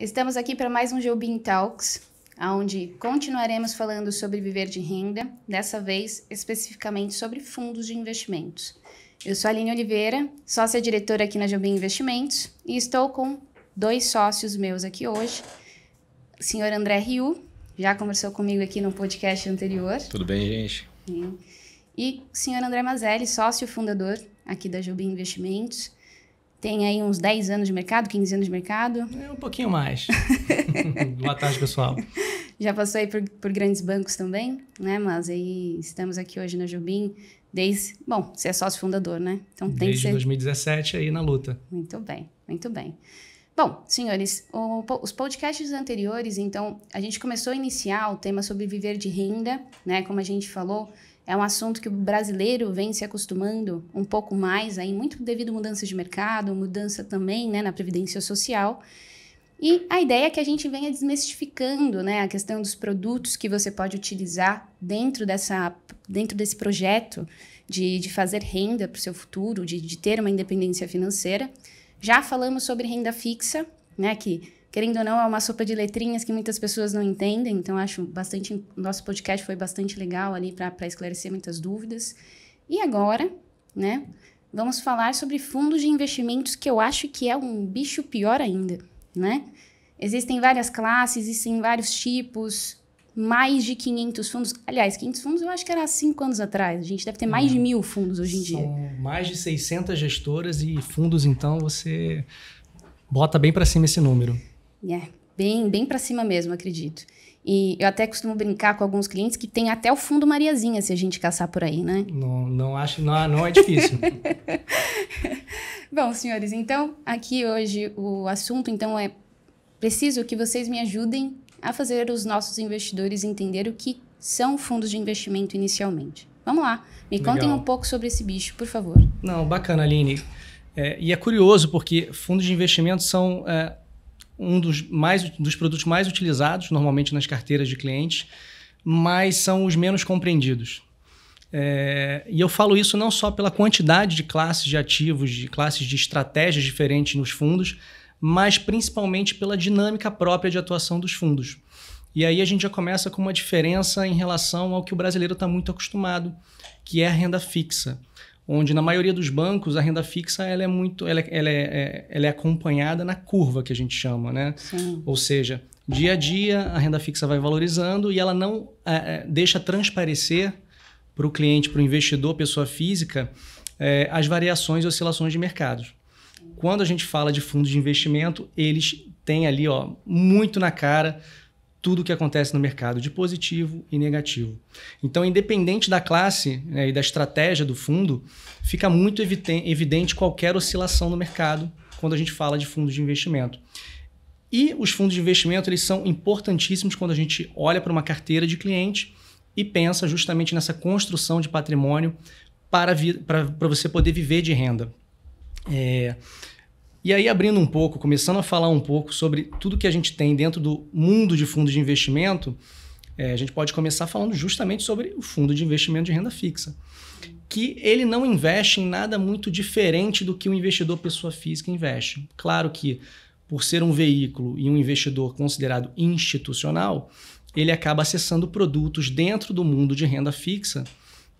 Estamos aqui para mais um Geobin Talks, onde continuaremos falando sobre viver de renda, dessa vez especificamente sobre fundos de investimentos. Eu sou a Aline Oliveira, sócia-diretora aqui na Geobin Investimentos, e estou com dois sócios meus aqui hoje, o senhor André Riu, já conversou comigo aqui no podcast anterior. Tudo bem, gente? E o senhor André Mazelli, sócio fundador aqui da Jubim Investimentos. Tem aí uns 10 anos de mercado, 15 anos de mercado. É um pouquinho mais. Boa tarde, pessoal. Já passou aí por, por, grandes bancos também, né? Mas aí estamos aqui hoje na Jubim desde... Bom, você é sócio fundador, né? Então tem desde que ser... 2017 aí na luta. Muito bem, muito bem. Bom, senhores, o, os podcasts anteriores, então, a gente começou a iniciar o tema sobre viver de renda, né? Como a gente falou, é um assunto que o brasileiro vem se acostumando um pouco mais, aí, muito devido a mudanças de mercado, mudança também né, na previdência social. E a ideia é que a gente venha desmistificando né, a questão dos produtos que você pode utilizar dentro, dessa, dentro desse projeto de, de fazer renda para o seu futuro, de, de ter uma independência financeira. Já falamos sobre renda fixa, né, que querendo ou não, é uma sopa de letrinhas que muitas pessoas não entendem. Então, acho bastante. Nosso podcast foi bastante legal ali para esclarecer muitas dúvidas. E agora, né? Vamos falar sobre fundos de investimentos, que eu acho que é um bicho pior ainda, né? Existem várias classes, existem vários tipos, mais de 500 fundos. Aliás, 500 fundos eu acho que era há 5 anos atrás. A gente deve ter mais de uhum. mil fundos hoje em São dia. mais de 600 gestoras e fundos, então você bota bem para cima esse número. É, bem, bem para cima mesmo, acredito. E eu até costumo brincar com alguns clientes que tem até o fundo Mariazinha se a gente caçar por aí, né? Não, não acho, não, não é difícil. Bom, senhores, então aqui hoje o assunto então é preciso que vocês me ajudem a fazer os nossos investidores entender o que são fundos de investimento inicialmente. Vamos lá, me Legal. contem um pouco sobre esse bicho, por favor. Não, bacana, Aline. É, e é curioso porque fundos de investimento são é, um dos, mais, dos produtos mais utilizados normalmente nas carteiras de clientes, mas são os menos compreendidos. É, e eu falo isso não só pela quantidade de classes de ativos, de classes de estratégias diferentes nos fundos, mas principalmente pela dinâmica própria de atuação dos fundos. E aí a gente já começa com uma diferença em relação ao que o brasileiro está muito acostumado, que é a renda fixa onde na maioria dos bancos a renda fixa ela é muito ela, é, ela, é, é, ela é acompanhada na curva que a gente chama, né? Sim. Ou seja, dia a dia a renda fixa vai valorizando e ela não é, é, deixa transparecer para o cliente, para o investidor, pessoa física, é, as variações e oscilações de mercados. Quando a gente fala de fundos de investimento, eles têm ali ó, muito na cara tudo o que acontece no mercado, de positivo e negativo. Então, independente da classe né, e da estratégia do fundo, fica muito evidente qualquer oscilação no mercado quando a gente fala de fundos de investimento. E os fundos de investimento eles são importantíssimos quando a gente olha para uma carteira de cliente e pensa justamente nessa construção de patrimônio para, para, para você poder viver de renda. É, e aí, abrindo um pouco, começando a falar um pouco sobre tudo que a gente tem dentro do mundo de fundos de investimento, é, a gente pode começar falando justamente sobre o fundo de investimento de renda fixa. Que ele não investe em nada muito diferente do que o investidor pessoa física investe. Claro que, por ser um veículo e um investidor considerado institucional, ele acaba acessando produtos dentro do mundo de renda fixa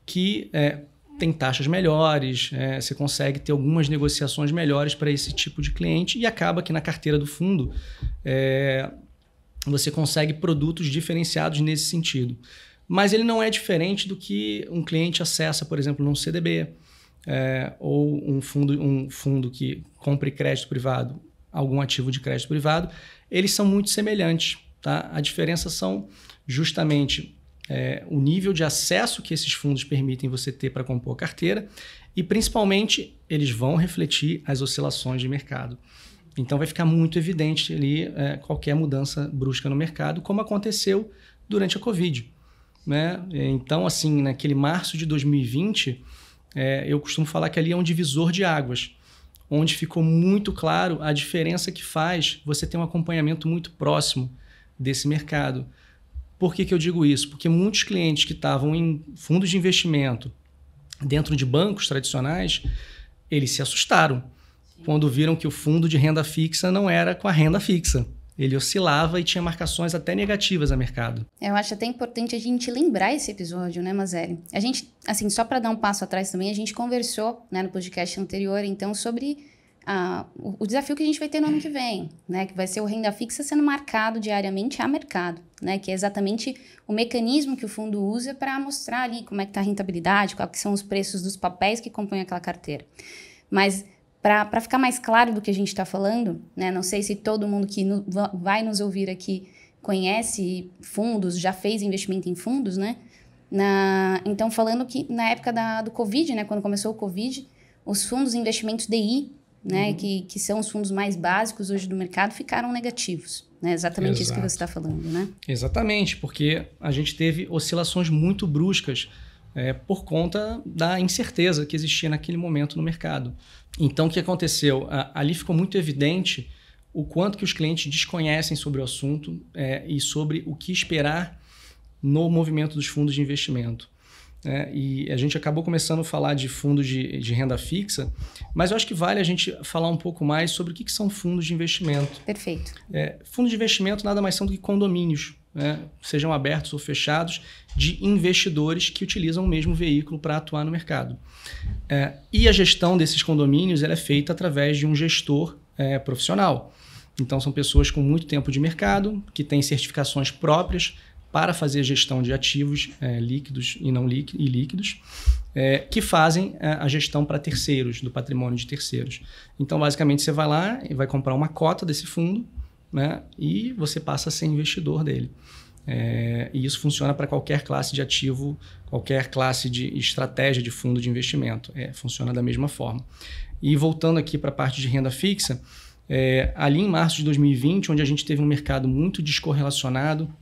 que é, tem taxas melhores, é, você consegue ter algumas negociações melhores para esse tipo de cliente e acaba que na carteira do fundo é, você consegue produtos diferenciados nesse sentido. Mas ele não é diferente do que um cliente acessa, por exemplo, num CDB é, ou um fundo, um fundo que compre crédito privado, algum ativo de crédito privado. Eles são muito semelhantes. Tá? A diferença são justamente é, o nível de acesso que esses fundos permitem você ter para compor a carteira e, principalmente, eles vão refletir as oscilações de mercado. Então, vai ficar muito evidente ali é, qualquer mudança brusca no mercado, como aconteceu durante a Covid. Né? Então, assim, naquele março de 2020, é, eu costumo falar que ali é um divisor de águas, onde ficou muito claro a diferença que faz você ter um acompanhamento muito próximo desse mercado. Por que, que eu digo isso? Porque muitos clientes que estavam em fundos de investimento dentro de bancos tradicionais, eles se assustaram Sim. quando viram que o fundo de renda fixa não era com a renda fixa. Ele oscilava e tinha marcações até negativas a mercado. Eu acho até importante a gente lembrar esse episódio, né, Mazeli? A gente, assim, só para dar um passo atrás também, a gente conversou né, no podcast anterior, então, sobre a, o, o, desafio que a gente vai ter no ano que vem, né, que vai ser o renda fixa sendo marcado diariamente a mercado, né, que é exatamente o mecanismo que o fundo usa para mostrar ali como é que está a rentabilidade, quais são os preços dos papéis que compõem aquela carteira. Mas para ficar mais claro do que a gente está falando, né, não sei se todo mundo que no, vai nos ouvir aqui conhece fundos, já fez investimento em fundos, né? Na, então, falando que na época da, do Covid, né, quando começou o Covid, os fundos de investimentos DI né, uhum. que, que são os fundos mais básicos hoje do mercado, ficaram negativos. Né? Exatamente Exato. isso que você está falando, né? Exatamente, porque a gente teve oscilações muito bruscas é, por conta da incerteza que existia naquele momento no mercado. Então, o que aconteceu? ali ficou muito evidente o quanto que os clientes desconhecem sobre o assunto é, e sobre o que esperar no movimento dos fundos de investimento. Né? E a gente acabou começando a falar de fundos de, de, renda fixa, mas eu acho que vale a gente falar um pouco mais sobre o que, que são fundos de investimento. Perfeito. É, fundos de investimento nada mais são do que condomínios, né? sejam abertos ou fechados, de investidores que utilizam o mesmo veículo para atuar no mercado. É, e a gestão desses condomínios é feita através de um gestor é, profissional. Então, são pessoas com muito tempo de mercado, que têm certificações próprias para fazer gestão de ativos é, líquidos e não líquidos, e líquidos é, que fazem é, a gestão para terceiros, do patrimônio de terceiros. Então, basicamente, você vai lá e vai comprar uma cota desse fundo né, e você passa a ser investidor dele. É, e isso funciona para qualquer classe de ativo, qualquer classe de estratégia de fundo de investimento. É, funciona da mesma forma. E voltando aqui para a parte de renda fixa, é, ali em março de 2020, onde a gente teve um mercado muito descorrelacionado,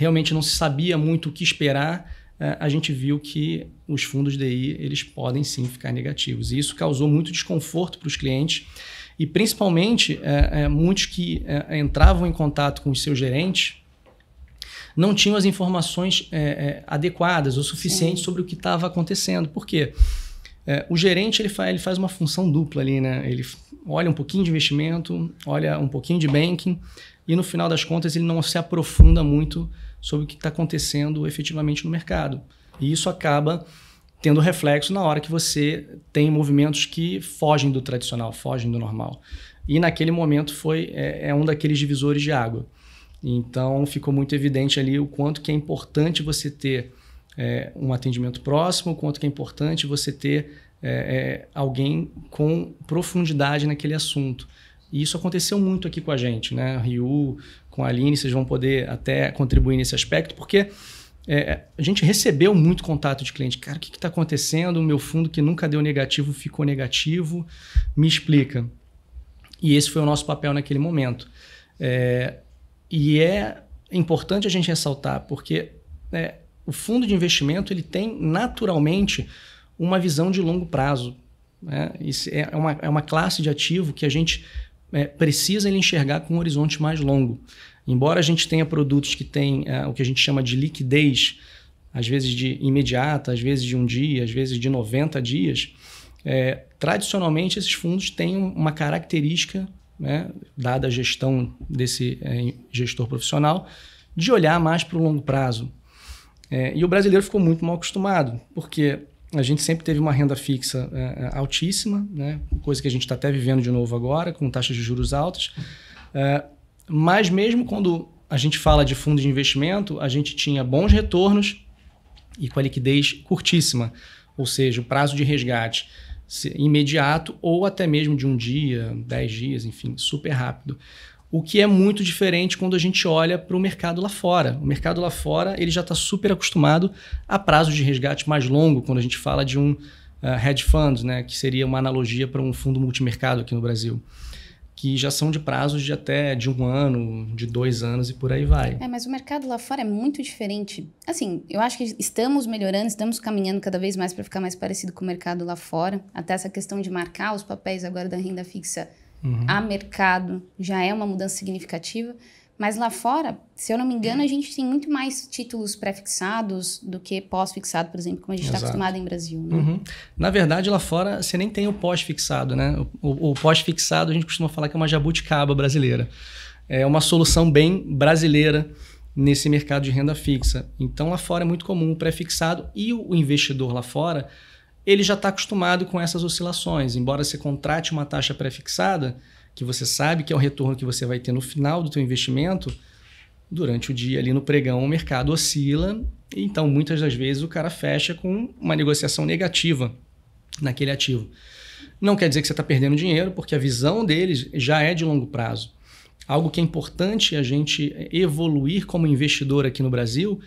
realmente não se sabia muito o que esperar, é, a gente viu que os fundos DI eles podem sim ficar negativos. E isso causou muito desconforto para os clientes e principalmente é, é, muitos que é, entravam em contato com os seus gerentes não tinham as informações é, é, adequadas ou suficientes sobre o que estava acontecendo. Por quê? o gerente ele, fa ele faz uma função dupla ali, né? Ele olha um pouquinho de investimento, olha um pouquinho de banking e no final das contas ele não se aprofunda muito sobre o que está acontecendo efetivamente no mercado. E isso acaba tendo reflexo na hora que você tem movimentos que fogem do tradicional, fogem do normal. E naquele momento foi é, é um daqueles divisores de água. Então ficou muito evidente ali o quanto que é importante você ter é, um atendimento próximo, o quanto que é importante você ter é, é alguém com profundidade naquele assunto. E isso aconteceu muito aqui com a gente, né? Ryu, com a Aline, vocês vão poder até contribuir nesse aspecto, porque é, é a gente recebeu muito contato de cliente. Cara, o que está acontecendo? O meu fundo que nunca deu negativo ficou negativo. Me explica. E esse foi o nosso papel naquele momento. É, e é importante a gente ressaltar, porque é, o fundo de investimento ele tem naturalmente uma visão de longo prazo. Né? É, é, uma, é uma classe de ativo que a gente é, precisa ele enxergar com um horizonte mais longo. Embora a gente tenha produtos que têm é, o que a gente chama de liquidez, às vezes de imediata, às vezes de um dia, às vezes de 90 dias, é, tradicionalmente esses fundos têm uma característica, né, dada a gestão desse é, gestor profissional, de olhar mais para o longo prazo. É, e o brasileiro ficou muito mal acostumado, porque a gente sempre teve uma renda fixa é, é altíssima, né? coisa que a gente está até vivendo de novo agora, com taxas de juros altas. É, mas mesmo quando a gente fala de fundo de investimento, a gente tinha bons retornos e com a liquidez curtíssima, ou seja, o prazo de resgate imediato ou até mesmo de um dia, dez dias, enfim, super rápido o que é muito diferente quando a gente olha para o mercado lá fora. O mercado lá fora ele já está super acostumado a prazos de resgate mais longo, quando a gente fala de um uh, hedge fund, né, que seria uma analogia para um fundo multimercado aqui no Brasil que já são de prazos de até de um ano, de dois anos e por aí vai. É, mas o mercado lá fora é muito diferente. Assim, eu acho que estamos melhorando, estamos caminhando cada vez mais para ficar mais parecido com o mercado lá fora. Até essa questão de marcar os papéis agora da renda fixa uhum. a mercado já é uma mudança significativa. Mas lá fora, se eu não me engano, a gente tem muito mais títulos pré-fixados do que pós-fixado, por exemplo, como a gente está acostumado em Brasil. Né? Uhum. Na verdade, lá fora, você nem tem o pós-fixado, né? O, o pós-fixado a gente costuma falar que é uma jabuticaba brasileira. É uma solução bem brasileira nesse mercado de renda fixa. Então, lá fora é muito comum o pré-fixado e o investidor lá fora ele já está acostumado com essas oscilações. Embora você contrate uma taxa pré-fixada, que você sabe que é o retorno que você vai ter no final do seu investimento, durante o dia ali no pregão o mercado oscila, então muitas das vezes o cara fecha com uma negociação negativa naquele ativo. Não quer dizer que você está perdendo dinheiro, porque a visão deles já é de longo prazo. Algo que é importante a gente evoluir como investidor aqui no Brasil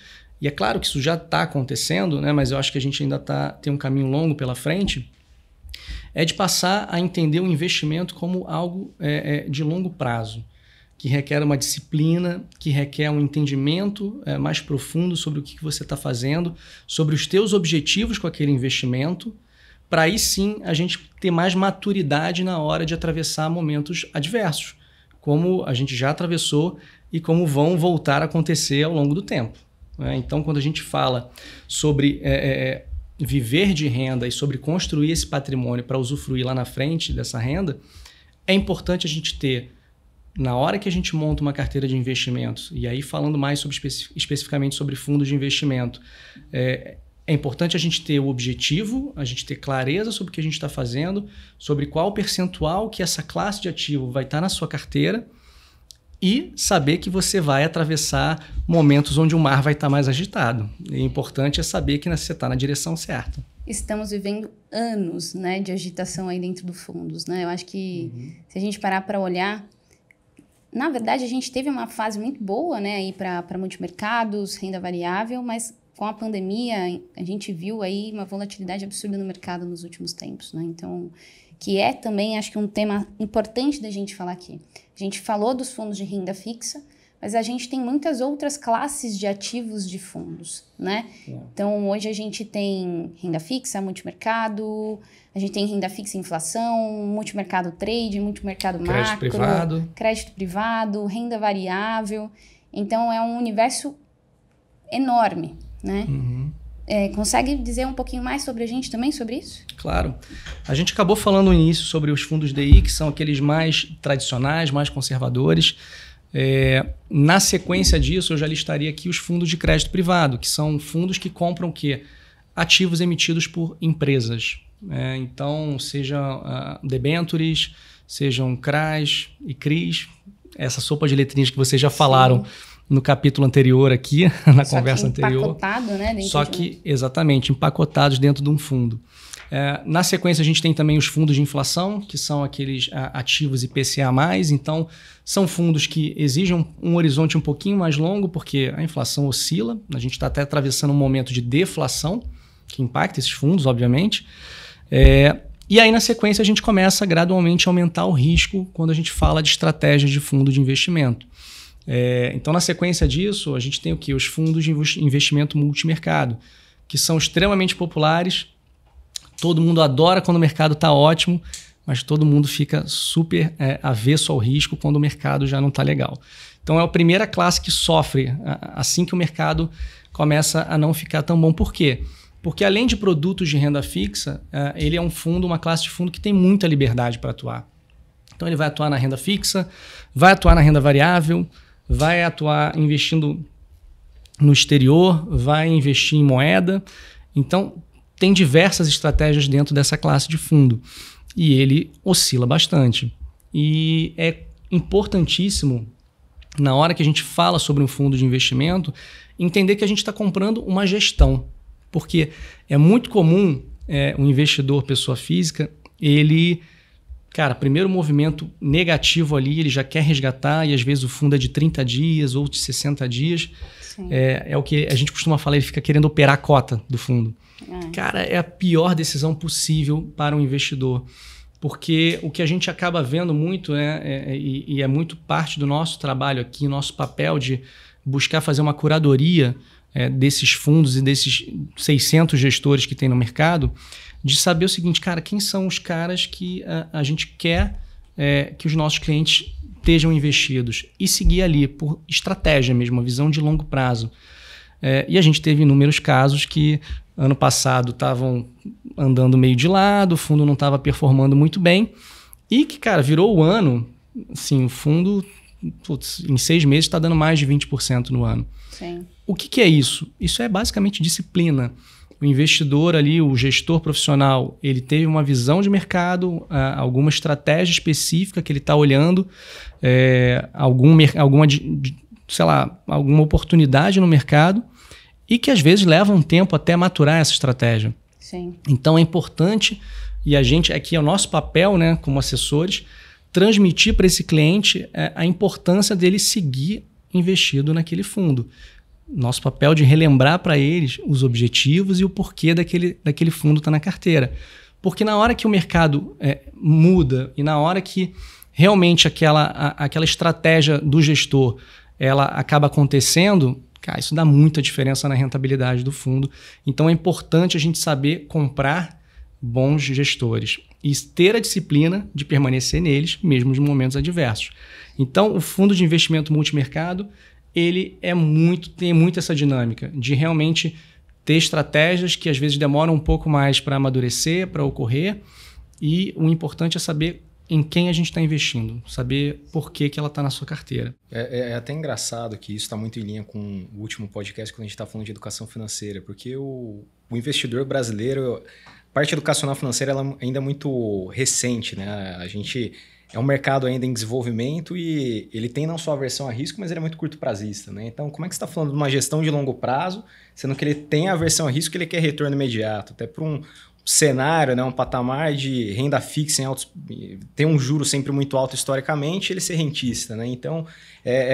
e é claro que isso já está acontecendo, né? mas eu acho que a gente ainda tá, tem um caminho longo pela frente. É de passar a entender o investimento como algo é, é, de longo prazo, que requer uma disciplina, que requer um entendimento é, mais profundo sobre o que, que você está fazendo, sobre os teus objetivos com aquele investimento, para aí sim a gente ter mais maturidade na hora de atravessar momentos adversos, como a gente já atravessou e como vão voltar a acontecer ao longo do tempo. Né? Então, quando a gente fala sobre é, é, é, viver de renda e sobre construir esse patrimônio para usufruir lá na frente dessa renda, é importante a gente ter, na hora que a gente monta uma carteira de investimentos, e aí falando mais sobre, especificamente sobre fundos de investimento, é, é importante a gente ter o objetivo, a gente ter clareza sobre o que a gente está fazendo, sobre qual percentual que essa classe de ativo vai estar tá na sua carteira e saber que você vai atravessar momentos onde o mar vai estar tá mais agitado. E importante é saber que você está na direção certa. Estamos vivendo anos né, de agitação aí dentro do fundos. Né? Eu acho que uhum. se a gente parar para olhar, na verdade a gente teve uma fase muito boa né, para multimercados, renda variável, mas com a pandemia a gente viu aí uma volatilidade absurda no mercado nos últimos tempos. Né? Então, que é também, acho que um tema importante da gente falar aqui. A gente falou dos fundos de renda fixa, mas a gente tem muitas outras classes de ativos de fundos, né? Yeah. É. Então, hoje a gente tem renda fixa, multimercado, a gente tem renda fixa, inflação, multimercado trade, multimercado crédito macro, privado. crédito privado, renda variável. Então, é um universo enorme, né? Uhum. É, consegue dizer um pouquinho mais sobre a gente também, sobre isso? Claro. A gente acabou falando no início sobre os fundos DI, que são aqueles mais tradicionais, mais conservadores. É, na sequência disso, eu já listaria aqui os fundos de crédito privado, que são fundos que compram o quê? Ativos emitidos por empresas. É, então, sejam uh, ah, debentures, sejam CRAs e CRIs, essa sopa de letrinhas que vocês já falaram. Sim no capítulo anterior aqui, na Só conversa que empacotado, anterior. Né, Só que, exatamente, empacotados dentro de um fundo. É, na sequência, a gente tem também os fundos de inflação, que são aqueles a, ativos IPCA. Então, são fundos que exigem um, um, horizonte um pouquinho mais longo, porque a inflação oscila. A gente está até atravessando um momento de deflação, que impacta esses fundos, obviamente. É, e aí, na sequência, a gente começa gradualmente a aumentar o risco quando a gente fala de estratégias de fundo de investimento. É, então, na sequência disso, a gente tem o que? Os fundos de investimento multimercado, que são extremamente populares. Todo mundo adora quando o mercado está ótimo, mas todo mundo fica super é, avesso ao risco quando o mercado já não está legal. Então, é a primeira classe que sofre assim que o mercado começa a não ficar tão bom. Por quê? Porque além de produtos de renda fixa, é, ele é um fundo, uma classe de fundo que tem muita liberdade para atuar. Então ele vai atuar na renda fixa, vai atuar na renda variável, vai atuar investindo no exterior, vai investir em moeda. Então, tem diversas estratégias dentro dessa classe de fundo e ele oscila bastante. E é importantíssimo, na hora que a gente fala sobre um fundo de investimento, entender que a gente está comprando uma gestão, porque é muito comum é, um investidor, pessoa física, ele Cara, primeiro movimento negativo ali, ele já quer resgatar, e às vezes o fundo é de 30 dias ou de 60 dias. É, é, o que a gente costuma falar, ele fica querendo operar a cota do fundo. É. Cara, é a pior decisão possível para um investidor. Porque o que a gente acaba vendo muito, né, é, e, e é muito parte do nosso trabalho aqui, nosso papel de buscar fazer uma curadoria é, desses fundos e desses 600 gestores que tem no mercado, de saber o seguinte, cara, quem são os caras que a, a gente quer é, que os nossos clientes estejam investidos e seguir ali por estratégia mesmo, uma visão de longo prazo. É, e a gente teve inúmeros casos que ano passado estavam andando meio de lado, o fundo não estava performando muito bem e que, cara, virou o ano, assim, o fundo putz, em seis meses está dando mais de 20% no ano. Sim. O que, que é isso? Isso é basicamente disciplina o investidor ali, o gestor profissional, ele teve uma visão de mercado, ah, alguma estratégia específica que ele está olhando, é, algum, alguma, sei lá, alguma oportunidade no mercado e que às vezes leva um tempo até maturar essa estratégia. Sim. Então é importante e a gente aqui é o nosso papel, né, como assessores, transmitir para esse cliente eh, a importância dele seguir investido naquele fundo nosso papel de relembrar para eles os objetivos e o porquê daquele, daquele fundo estar tá na carteira. Porque na hora que o mercado é, muda e na hora que realmente aquela, a, aquela estratégia do gestor ela acaba acontecendo, cara, isso dá muita diferença na rentabilidade do fundo. Então é importante a gente saber comprar bons gestores e ter a disciplina de permanecer neles, mesmo em momentos adversos. Então, o fundo de investimento multimercado ele é muito tem muito essa dinâmica de realmente ter estratégias que às vezes demoram um pouco mais para amadurecer, para ocorrer, e o importante é saber em quem a gente está investindo, saber por que, que ela está na sua carteira. É, é, é, até engraçado que isso está muito em linha com o último podcast quando a gente está falando de educação financeira, porque o, o investidor brasileiro, parte educacional financeira ela é ainda é muito recente, né? A gente é um mercado ainda em desenvolvimento e ele tem não só a versão a risco, mas ele é muito curto prazista, né? Então, como é que você está falando de uma gestão de longo prazo, sendo que ele tem a versão a risco que ele quer retorno imediato, até para um cenário, né, um patamar de renda fixa em altos, tem um juro sempre muito alto historicamente, ele ser rentista, né? Então é é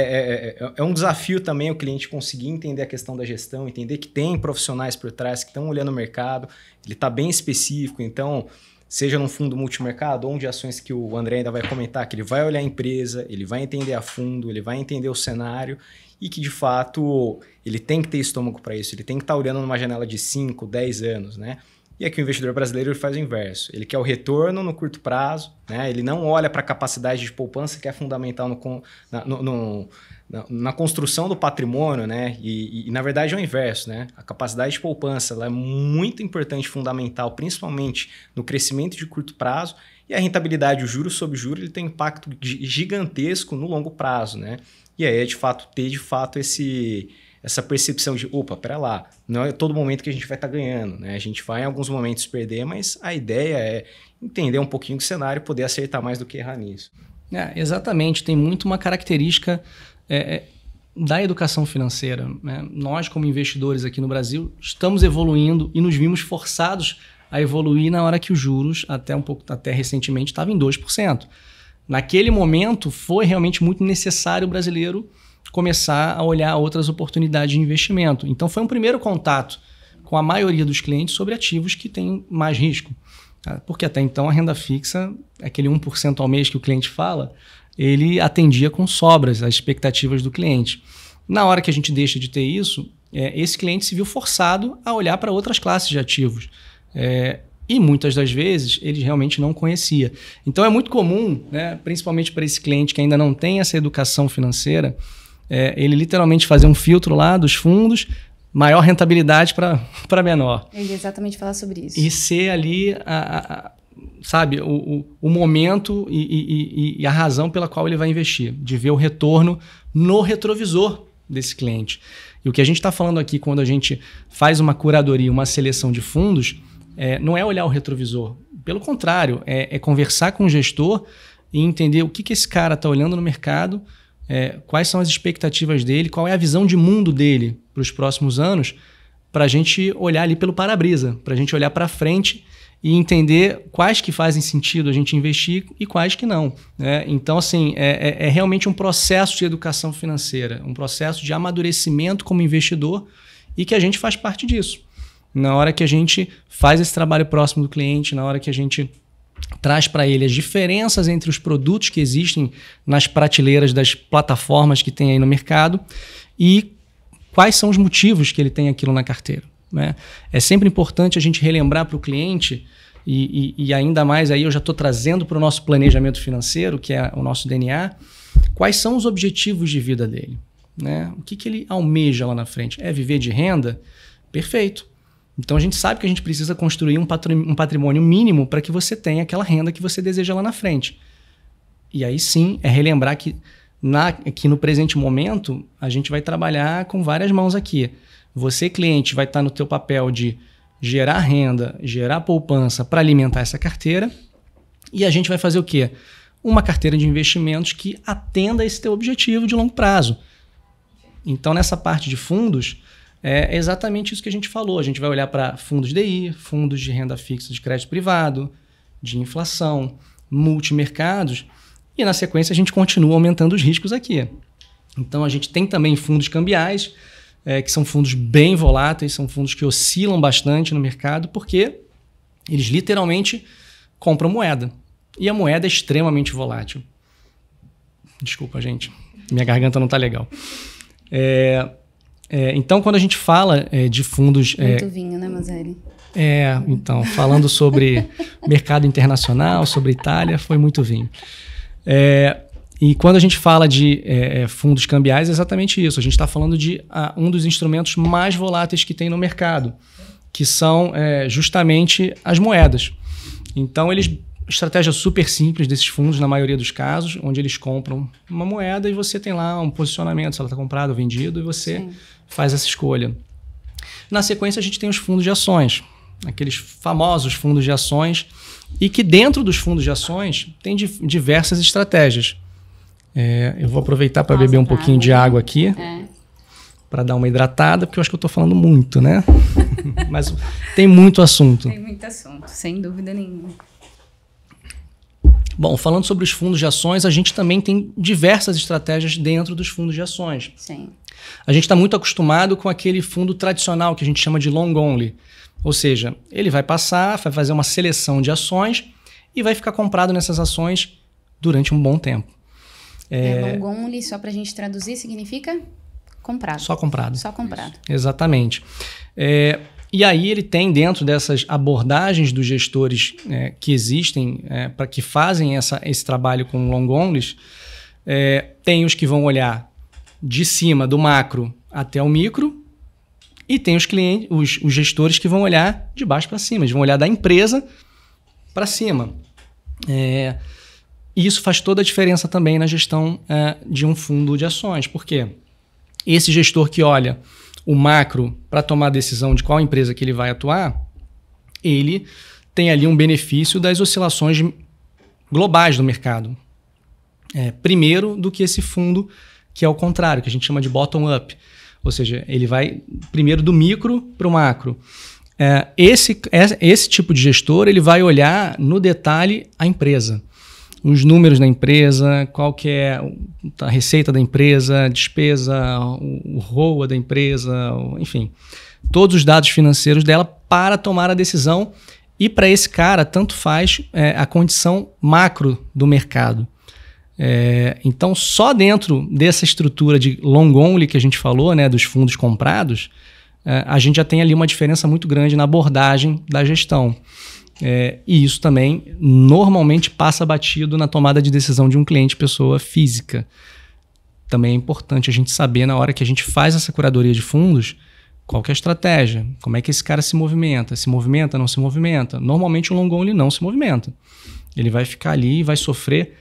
é, é, é, é um desafio também o cliente conseguir entender a questão da gestão, entender que tem profissionais por trás que estão olhando o mercado, ele está bem específico, então seja num fundo multimercado ou de ações que o André ainda vai comentar, que ele vai olhar a empresa, ele vai entender a fundo, ele vai entender o cenário e que de fato ele tem que ter estômago para isso, ele tem que estar tá olhando numa janela de 5, 10 anos, né? E aqui o investidor brasileiro faz o inverso. Ele quer o retorno no curto prazo, né? ele não olha para a capacidade de poupança que é fundamental no, na, no, no, na, na construção do patrimônio, né? E, e, na verdade é o inverso, né? A capacidade de poupança é muito importante, fundamental, principalmente no crescimento de curto prazo, e a rentabilidade, o juro sobre juro, ele tem impacto gigantesco no longo prazo, né? E aí é de fato ter de fato esse essa percepção de, opa, pera lá, não é todo momento que a gente vai estar tá ganhando, né? A gente vai em alguns momentos perder, mas a ideia é entender um pouquinho o cenário e poder acertar mais do que errar nisso. É, exatamente, tem muito uma característica é, é, da educação financeira. Né? Nós, como investidores aqui no Brasil, estamos evoluindo e nos vimos forçados a evoluir na hora que os juros, até um pouco, até recentemente, estavam em 2%. Naquele momento, foi realmente muito necessário o brasileiro começar a olhar outras oportunidades de investimento. Então, foi um primeiro contato com a maioria dos clientes sobre ativos que têm mais risco. Tá? Porque até então a renda fixa, aquele 1% ao mês que o cliente fala, ele atendia com sobras as expectativas do cliente. Na hora que a gente deixa de ter isso, é, esse cliente se viu forçado a olhar para outras classes de ativos. É, e muitas das vezes ele realmente não conhecia. Então é muito comum, né, principalmente para esse cliente que ainda não tem essa educação financeira, é, ele literalmente fazer um filtro lá dos fundos, maior rentabilidade para menor. Eu ia exatamente falar sobre isso. E ser ali a, a sabe, o, o, o momento e, e, e, a razão pela qual ele vai investir, de ver o retorno no retrovisor desse cliente. E o que a gente está falando aqui quando a gente faz uma curadoria, uma seleção de fundos, é, não é olhar o retrovisor. Pelo contrário, é, é conversar com o gestor e entender o que, que esse cara está olhando no mercado, é, quais são as expectativas dele, qual é a visão de mundo dele para os próximos anos, para a gente olhar ali pelo para-brisa, para a gente olhar para frente e entender quais que fazem sentido a gente investir e quais que não. Né? Então, assim, é, é, é, realmente um processo de educação financeira, um processo de amadurecimento como investidor e que a gente faz parte disso. Na hora que a gente faz esse trabalho próximo do cliente, na hora que a gente traz para ele as diferenças entre os produtos que existem nas prateleiras das plataformas que tem aí no mercado e quais são os motivos que ele tem aquilo na carteira. Né? É sempre importante a gente relembrar para o cliente. E, e, e, ainda mais aí eu já estou trazendo para o nosso planejamento financeiro, que é o nosso DNA, quais são os objetivos de vida dele. Né? O que, que ele almeja lá na frente? É viver de renda? Perfeito. Então a gente sabe que a gente precisa construir um patrimônio mínimo para que você tenha aquela renda que você deseja lá na frente. E aí sim é relembrar que, na, que no presente momento a gente vai trabalhar com várias mãos aqui. Você, cliente, vai estar tá no teu papel de gerar renda, gerar poupança para alimentar essa carteira. E a gente vai fazer o quê? Uma carteira de investimentos que atenda esse teu objetivo de longo prazo. Então, nessa parte de fundos, é exatamente isso que a gente falou. A gente vai olhar para fundos de DI, fundos de renda fixa de crédito privado, de inflação, multimercados, e na sequência a gente continua aumentando os riscos aqui. Então a gente tem também fundos cambiais, é, que são fundos bem voláteis, são fundos que oscilam bastante no mercado, porque eles literalmente compram moeda. E a moeda é extremamente volátil. Desculpa, gente. Minha garganta não está legal. É, é, então, quando a gente fala é, de fundos. É, muito é, vinho, né, Mazeli? É, então, falando sobre mercado internacional, sobre Itália, foi muito vinho. É, e quando a gente fala de é, é fundos cambiais, é exatamente isso. A gente está falando de um dos instrumentos mais voláteis que tem no mercado, que são é, justamente as moedas. Então, eles. Estratégia super simples desses fundos, na maioria dos casos, onde eles compram uma moeda e você tem lá um posicionamento, se ela está comprada ou vendida, e você Sim faz essa escolha. Na sequência, a gente tem os fundos de ações, aqueles famosos fundos de ações, e que dentro dos fundos de ações tem diversas estratégias. É, eu vou aproveitar para beber um pouquinho de água aqui, é. para dar uma hidratada, porque eu acho que eu estou falando muito, né? Mas tem muito assunto. Tem muito assunto, sem dúvida nenhuma. Bom, falando sobre os fundos de ações, a gente também tem diversas estratégias dentro dos fundos de ações. Sim. A gente está muito acostumado com aquele fundo tradicional que a gente chama de long only. Ou seja, ele vai passar, vai fazer uma seleção de ações e vai ficar comprado nessas ações durante um bom tempo. É, é long only, só para a gente traduzir, significa comprado. Só comprado. Só comprado. Isso. Exatamente. É, e aí ele tem dentro dessas abordagens dos gestores é, que existem é, para que fazem essa, esse trabalho com long onlys, é, tem os que vão olhar de cima do macro até o micro, e tem os clientes, os, os gestores que vão olhar de baixo para cima, eles vão olhar da empresa para cima. É, e isso faz toda a diferença também na gestão é, de um fundo de ações, porque esse gestor que olha o macro para tomar a decisão de qual empresa que ele vai atuar, ele tem ali um benefício das oscilações globais do mercado. É, primeiro do que esse fundo que é o contrário, que a gente chama de bottom-up. Ou seja, ele vai primeiro do micro para o macro. É, esse, é, esse tipo de gestor ele vai olhar no detalhe a empresa. Os números da empresa, qual que é a receita da empresa, a despesa, o, ROA da empresa, enfim. Todos os dados financeiros dela para tomar a decisão. E para esse cara, tanto faz é, a condição macro do mercado. É, então, só dentro dessa estrutura de long only que a gente falou, né, dos fundos comprados, é, a gente já tem ali uma diferença muito grande na abordagem da gestão. É, e isso também normalmente passa batido na tomada de decisão de um cliente pessoa física. Também é importante a gente saber na hora que a gente faz essa curadoria de fundos qual é a estratégia, como é que esse cara se movimenta, se movimenta, não se movimenta. Normalmente o long only não se movimenta. Ele vai ficar ali e vai sofrer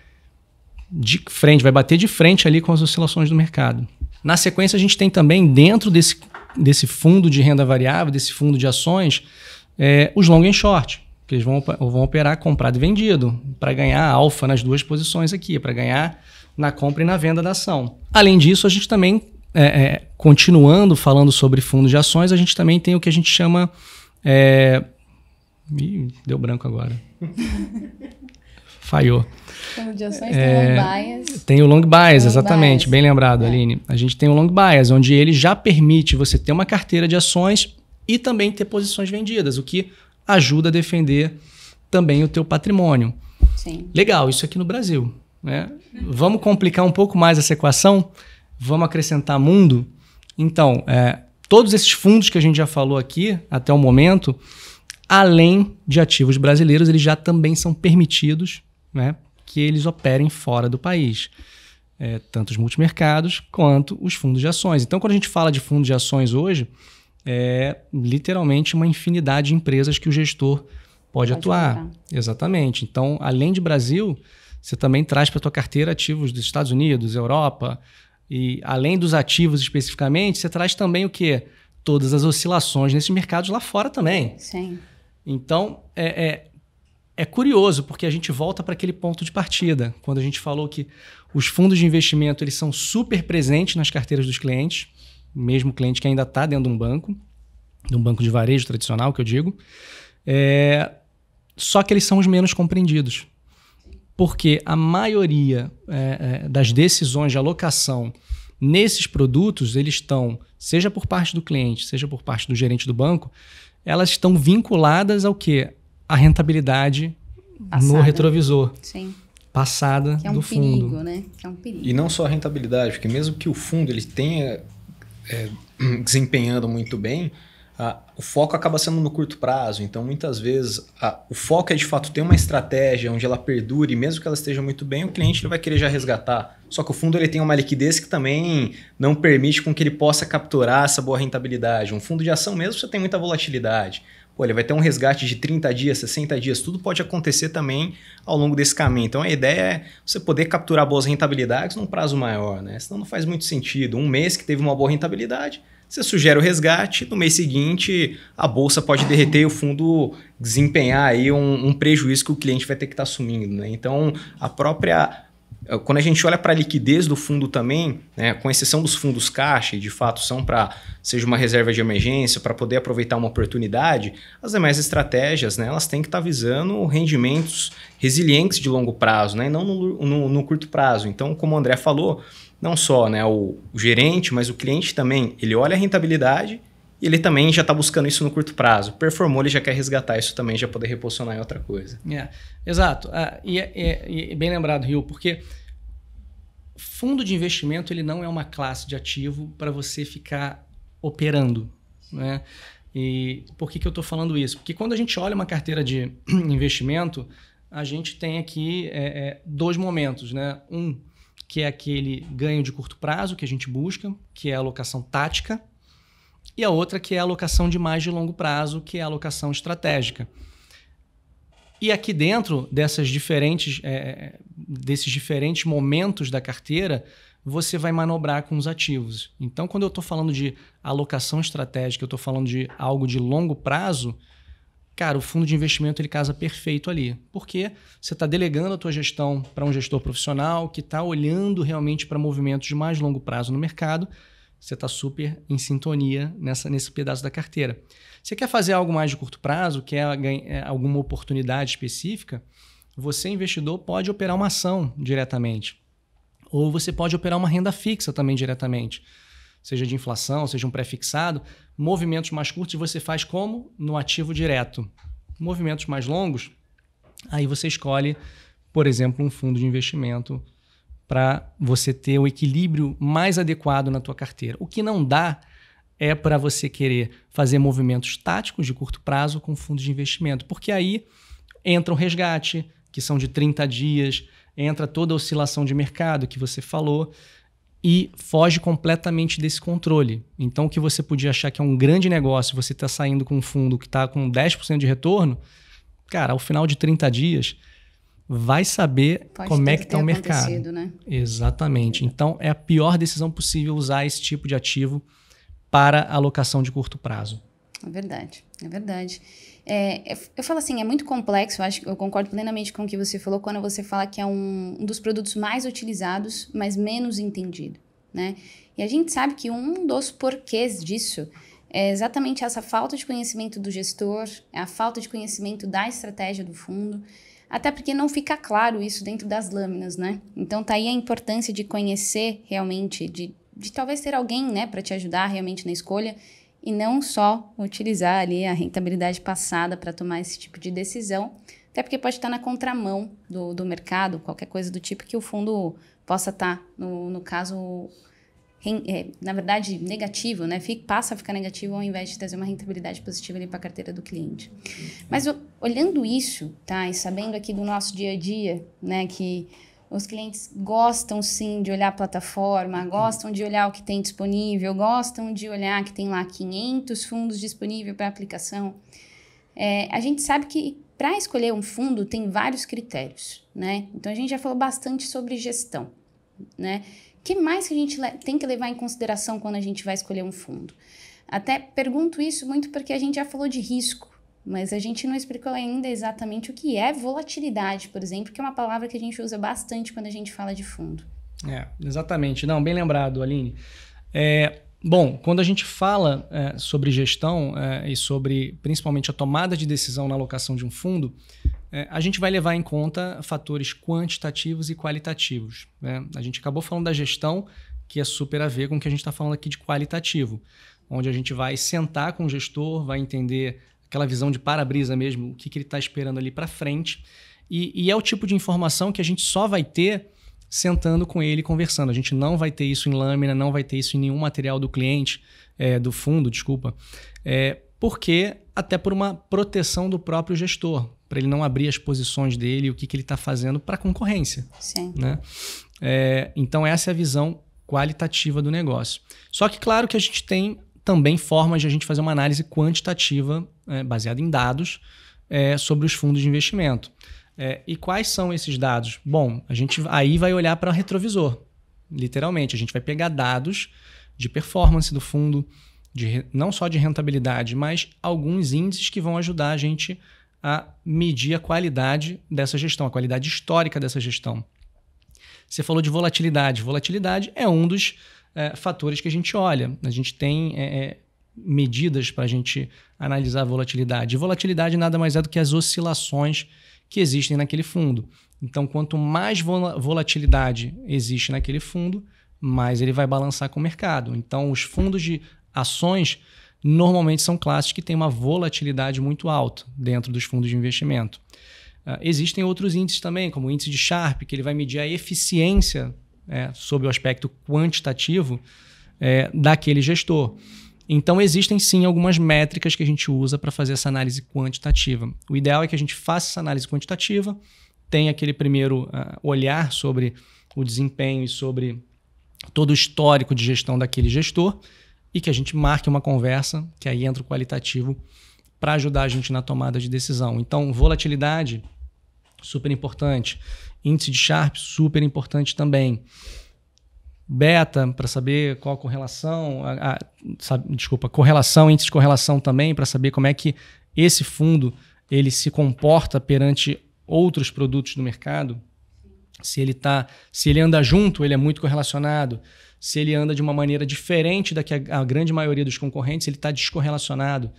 de frente, vai bater de frente ali com as oscilações do mercado. Na sequência, a gente tem também dentro desse, desse fundo de renda variável, desse fundo de ações, é, os long and short, que eles vão, vão operar comprado e vendido, para ganhar alfa nas duas posições aqui, para ganhar na compra e na venda da ação. Além disso, a gente também, é, é, continuando falando sobre fundos de ações, a gente também tem o que a gente chama. É, Ih, deu branco agora. Falhou é, tem o long bias. Tem o long bias, long exatamente, bias. bem lembrado, é. Aline. A gente tem o long bias, onde ele já permite você ter uma carteira de ações e também ter posições vendidas, o que ajuda a defender também o teu patrimônio. Sim. Legal, isso aqui no Brasil. Né? Vamos complicar um pouco mais essa equação? Vamos acrescentar mundo? Então, é, todos esses fundos que a gente já falou aqui até o momento, além de ativos brasileiros, eles já também são permitidos né, que eles operem fora do país. É, tanto os multimercados quanto os fundos de ações. Então, quando a gente fala de fundos de ações hoje, é literalmente uma infinidade de empresas que o gestor pode, pode atuar. Entrar. Exatamente. Então, além de Brasil, você também traz para a tua carteira ativos dos Estados Unidos, Europa, e além dos ativos especificamente, você traz também o quê? Todas as oscilações nesses mercados lá fora também. Sim. Então, é, é é curioso porque a gente volta para aquele ponto de partida, quando a gente falou que os fundos de investimento eles são super presentes nas carteiras dos clientes, mesmo cliente que ainda está dentro de um banco, de um banco de varejo tradicional, que eu digo, é... só que eles são os menos compreendidos. Porque a maioria é, é, das decisões de alocação nesses produtos, eles estão, seja por parte do cliente, seja por parte do gerente do banco, elas estão vinculadas ao quê? a rentabilidade Passada. no retrovisor. Sim. Passada que é um do fundo. Perigo, né? Que é um perigo. E não só a rentabilidade, porque mesmo que o fundo ele tenha é, desempenhando muito bem, a, o foco acaba sendo no curto prazo. Então, muitas vezes, a, o foco é de fato ter uma estratégia onde ela perdure, mesmo que ela esteja muito bem, o cliente ele vai querer já resgatar. Só que o fundo ele tem uma liquidez que também não permite com que ele possa capturar essa boa rentabilidade. Um fundo de ação mesmo, você tem muita volatilidade. Pô, ele vai ter um resgate de 30 dias, 60 dias, tudo pode acontecer também ao longo desse caminho. Então a ideia é você poder capturar boas rentabilidades num prazo maior, né? Senão não faz muito sentido. Um mês que teve uma boa rentabilidade, você sugere o resgate, no mês seguinte a bolsa pode derreter e o fundo desempenhar aí um, um prejuízo que o cliente vai ter que estar tá assumindo. Né? Então a própria é, quando a gente olha para a liquidez do fundo também, né, com exceção dos fundos caixa, e de fato são para seja uma reserva de emergência, para poder aproveitar uma oportunidade, as demais estratégias né, elas têm que estar tá visando rendimentos resilientes de longo prazo, né, e não no, no, no curto prazo. Então, como o André falou, não só né, o, o gerente, mas o cliente também, ele olha a rentabilidade e ele também já está buscando isso no curto prazo. Performou, ele já quer resgatar isso também, já poder reposicionar em outra coisa. É, exato. Ah, e, é, e, é, e, é bem lembrado, Rio, porque fundo de investimento ele não é uma classe de ativo para você ficar operando. Né? E por que, que eu estou falando isso? Porque quando a gente olha uma carteira de investimento, a gente tem aqui é, é, dois momentos. Né? Um, que é aquele ganho de curto prazo que a gente busca, que é a alocação tática e a outra que é a alocação de mais de longo prazo, que é a alocação estratégica. E aqui dentro dessas diferentes, é, é desses diferentes momentos da carteira, você vai manobrar com os ativos. Então, quando eu estou falando de alocação estratégica, eu estou falando de algo de longo prazo, cara, o fundo de investimento ele casa perfeito ali, porque você está delegando a tua gestão para um gestor profissional que está olhando realmente para movimentos de mais longo prazo no mercado você está super em sintonia nessa, nesse pedaço da carteira. Você quer fazer algo mais de curto prazo, quer é, alguma oportunidade específica, você, investidor, pode operar uma ação diretamente. Ou você pode operar uma renda fixa também diretamente, seja de inflação, seja um pré-fixado. Movimentos mais curtos você faz como? No ativo direto. Movimentos mais longos, aí você escolhe, por exemplo, um fundo de investimento para você ter o equilíbrio mais adequado na tua carteira. O que não dá é para você querer fazer movimentos táticos de curto prazo com fundos de investimento, porque aí entra o resgate, que são de 30 dias, entra toda a oscilação de mercado que você falou e foge completamente desse controle. Então, o que você podia achar que é um grande negócio, você está saindo com um fundo que está com 10% de retorno, cara, ao final de 30 dias, vai saber Pode como é que está o mercado. Né? Exatamente. Então, é a pior decisão possível usar esse tipo de ativo para alocação de curto prazo. É verdade, é verdade. É, eu, eu falo assim, é muito complexo, eu, acho, eu concordo plenamente com o que você falou quando você fala que é um, um dos produtos mais utilizados, mas menos entendido, né? E a gente sabe que um dos porquês disso é exatamente essa falta de conhecimento do gestor, é a falta de conhecimento da estratégia do fundo, até porque não fica claro isso dentro das lâminas, né? Então tá aí a importância de conhecer realmente, de, de talvez ter alguém, né, para te ajudar realmente na escolha e não só utilizar ali a rentabilidade passada para tomar esse tipo de decisão, até porque pode estar tá na contramão do, do mercado, qualquer coisa do tipo que o fundo possa estar, tá, no, no caso, é, na verdade, negativo, né? Fica, passa a ficar negativo ao invés de trazer uma rentabilidade positiva para a carteira do cliente. Mas olhando isso, tá? E sabendo aqui do nosso dia a dia, né? Que os clientes gostam sim de olhar a plataforma, uhum. gostam de olhar o que tem disponível, gostam de olhar que tem lá 500 fundos disponíveis para aplicação. É, a gente sabe que para escolher um fundo tem vários critérios, né? Então a gente já falou bastante sobre gestão, né? O que mais que a gente tem que levar em consideração quando a gente vai escolher um fundo? Até pergunto isso muito porque a gente já falou de risco, mas a gente não explicou ainda exatamente o que é volatilidade, por exemplo, que é uma palavra que a gente usa bastante quando a gente fala de fundo. É, exatamente. Não, bem lembrado, Aline. É, bom, quando a gente fala é, sobre gestão é, e sobre principalmente a tomada de decisão na alocação de um fundo, é, a gente vai levar em conta fatores quantitativos e qualitativos. Né? A gente acabou falando da gestão, que é super a ver com o que a gente está falando aqui de qualitativo, onde a gente vai sentar com o gestor, vai entender aquela visão de para-brisa mesmo, o que, que ele está esperando ali para frente. E, e, é o tipo de informação que a gente só vai ter sentando com ele conversando. A gente não vai ter isso em lâmina, não vai ter isso em nenhum material do cliente, é, do fundo, desculpa, é, porque até por uma proteção do próprio gestor, para ele não abrir as posições dele e o que, que ele está fazendo para a concorrência. Sim. Né? É, então, essa é a visão qualitativa do negócio. Só que, claro, que a gente tem também formas de a gente fazer uma análise quantitativa, é, baseada em dados, é, sobre os fundos de investimento. É, e quais são esses dados? Bom, a gente aí vai olhar para o retrovisor, literalmente. A gente vai pegar dados de performance do fundo, de, não só de rentabilidade, mas alguns índices que vão ajudar a gente a medir a qualidade dessa gestão, a qualidade histórica dessa gestão. Você falou de volatilidade. Volatilidade é um dos é, fatores que a gente olha. A gente tem é, é medidas para a gente analisar a volatilidade. E volatilidade nada mais é do que as oscilações que existem naquele fundo. Então, quanto mais volatilidade existe naquele fundo, mais ele vai balançar com o mercado. Então, os fundos de ações normalmente são classes que têm uma volatilidade muito alta dentro dos fundos de investimento. Uh, existem outros índices também, como o índice de Sharpe, que ele vai medir a eficiência é, sob o aspecto quantitativo é, daquele gestor. Então, existem sim algumas métricas que a gente usa para fazer essa análise quantitativa. O ideal é que a gente faça essa análise quantitativa, tenha aquele primeiro uh, olhar sobre o desempenho e sobre todo o histórico de gestão daquele gestor, e que a gente marque uma conversa, que aí entra o qualitativo, para ajudar a gente na tomada de decisão. Então, volatilidade, super importante. Índice de Sharp, super importante também. Beta, para saber qual a correlação, a, a, sabe, desculpa, correlação, índice de correlação também, para saber como é que esse fundo ele se comporta perante outros produtos do mercado. Se ele tá, se ele anda junto, ele é muito correlacionado se ele anda de uma maneira diferente da que a, a grande maioria dos concorrentes, ele está descorrelacionado.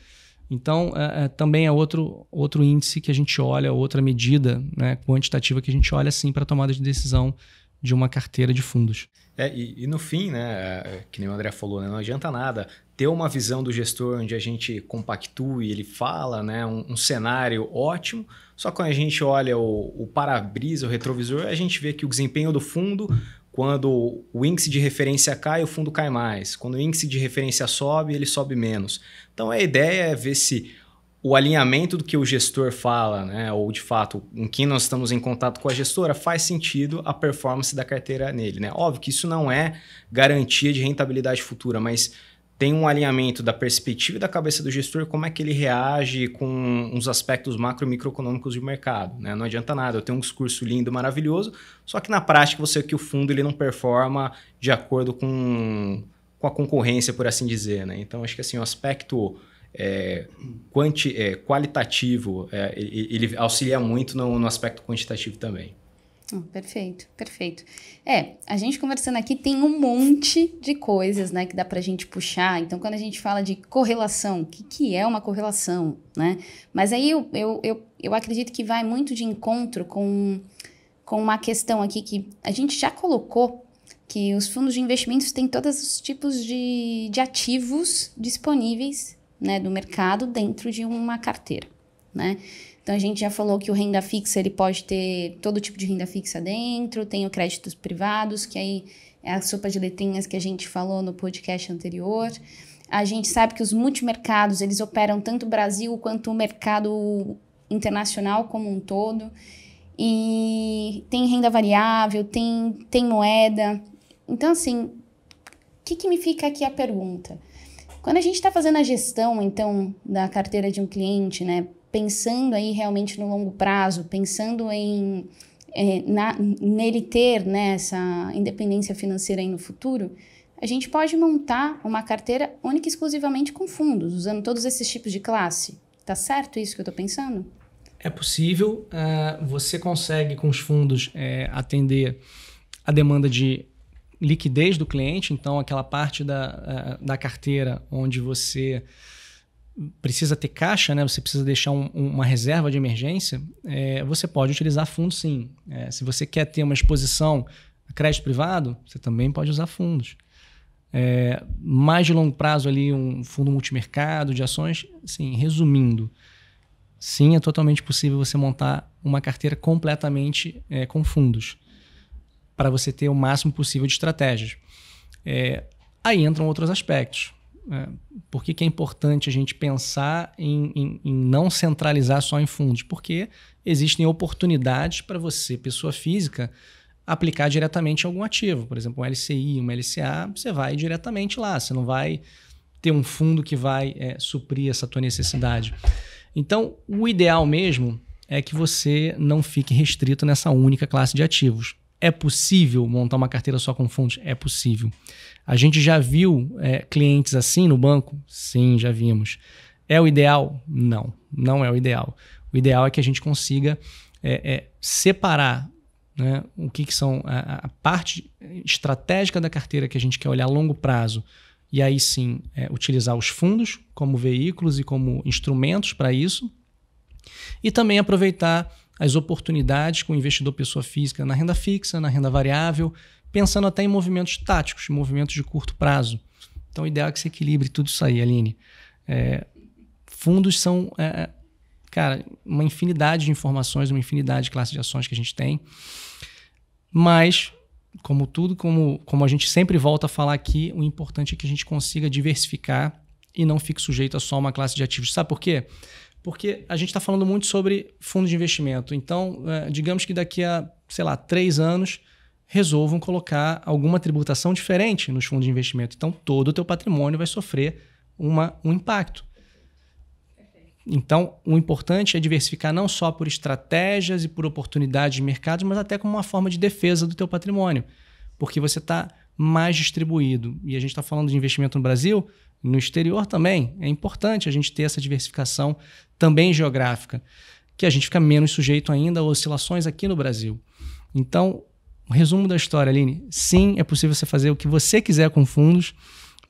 Então, é, é, também é outro, outro índice que a gente olha, outra medida né, quantitativa que a gente olha sim para a tomada de decisão de uma carteira de fundos. É, e, e, no fim, né, é, é, que nem o André falou, né, não adianta nada ter uma visão do gestor onde a gente compactue, ele fala, né, um, um cenário ótimo, só que quando a gente olha o, o para-brisa, o retrovisor, a gente vê que o desempenho do fundo quando o índice de referência cai, o fundo cai mais. Quando o índice de referência sobe, ele sobe menos. Então a ideia é ver se o alinhamento do que o gestor fala, né, ou de fato em quem nós estamos em contato com a gestora, faz sentido a performance da carteira nele. Né? Óbvio que isso não é garantia de rentabilidade futura, mas tem um alinhamento da perspectiva e da cabeça do gestor, como é que ele reage com uns aspectos macro e microeconômicos do mercado. Né? Não adianta nada, eu tenho um discurso lindo, maravilhoso, só que na prática você que o fundo ele não performa de acordo com, com a concorrência, por assim dizer. Né? Então, acho que assim, o aspecto é, quanti, é, qualitativo, é, ele, ele, auxilia muito no, no aspecto quantitativo também. Oh, perfeito, perfeito. É, a gente conversando aqui tem um monte de coisas, né, que dá pra gente puxar. Então, quando a gente fala de correlação, o que, que é uma correlação, né? Mas aí eu, eu, eu, eu acredito que vai muito de encontro com, com uma questão aqui que a gente já colocou, que os fundos de investimentos têm todos os tipos de, de ativos disponíveis, né, do mercado dentro de uma carteira, né? Então a gente já falou que o renda fixa ele pode ter todo tipo de renda fixa dentro, tem o créditos privados, que aí é a sopa de letrinhas que a gente falou no podcast anterior. A gente sabe que os multimercados, eles operam tanto o Brasil quanto o mercado internacional como um todo. E tem renda variável, tem, tem moeda. Então, assim, o que, que me fica aqui a pergunta? Quando a gente está fazendo a gestão, então, da carteira de um cliente, né, pensando aí realmente no longo prazo, pensando em é, na, nele ter né, essa independência financeira aí no futuro, a gente pode montar uma carteira única e exclusivamente com fundos, usando todos esses tipos de classe. Tá certo isso que eu estou pensando? É possível. Uh, você consegue, com os fundos, é, atender a demanda de liquidez do cliente, então aquela parte da, uh, da carteira onde você precisa ter caixa, né? Você precisa deixar um, uma reserva de emergência. É, você pode utilizar fundos, sim. É, se você quer ter uma exposição a crédito privado, você também pode usar fundos. É, mais de longo prazo ali um fundo multimercado de ações, sim. Resumindo, sim, é totalmente possível você montar uma carteira completamente é, com fundos para você ter o máximo possível de estratégias. É, aí entram outros aspectos é, por que, que, é importante a gente pensar em, em, em, não centralizar só em fundos? Porque existem oportunidades para você, pessoa física, aplicar diretamente algum ativo. Por exemplo, um LCI, uma LCA, você vai diretamente lá. Você não vai ter um fundo que vai é, suprir essa tua necessidade. Então, o ideal mesmo é que você não fique restrito nessa única classe de ativos. É possível montar uma carteira só com fundos? É possível. A gente já viu é, clientes assim no banco? Sim, já vimos. É o ideal? Não, não é o ideal. O ideal é que a gente consiga é, é, separar né, o que, que são a, a, parte estratégica da carteira que a gente quer olhar a longo prazo. E aí sim, é, utilizar os fundos como veículos e como instrumentos para isso. E também aproveitar as oportunidades com o investidor pessoa física na renda fixa, na renda variável, pensando até em movimentos táticos, movimentos de curto prazo. Então, o ideal é que se equilibre tudo isso aí, Aline. É, fundos são, é, é, cara, uma infinidade de informações, uma infinidade de classes de ações que a gente tem. Mas, como tudo, como, como a gente sempre volta a falar aqui, o importante é que a gente consiga diversificar e não fique sujeito a só uma classe de ativos. Sabe por quê? Porque a gente está falando muito sobre fundos de investimento. Então, é, digamos que daqui a, sei lá, três anos, resolvam colocar alguma tributação diferente nos fundos de investimento. Então, todo o teu patrimônio vai sofrer uma, um impacto. Então, o importante é diversificar não só por estratégias e por oportunidades de mercado, mas até como uma forma de defesa do teu patrimônio, porque você está mais distribuído. E a gente está falando de investimento no Brasil, no exterior também. É importante a gente ter essa diversificação também geográfica, que a gente fica menos sujeito ainda a oscilações aqui no Brasil. Então, o resumo da história, Aline. Sim, é possível você fazer o que você quiser com fundos,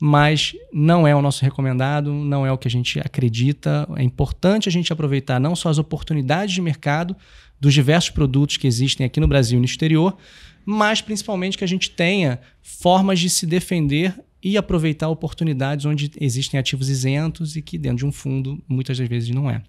mas não é o nosso recomendado, não é o que a gente acredita. É importante a gente aproveitar não só as oportunidades de mercado dos diversos produtos que existem aqui no Brasil e no exterior, mas principalmente que a gente tenha formas de se defender e aproveitar oportunidades onde existem ativos isentos e que dentro de um fundo muitas das vezes não é.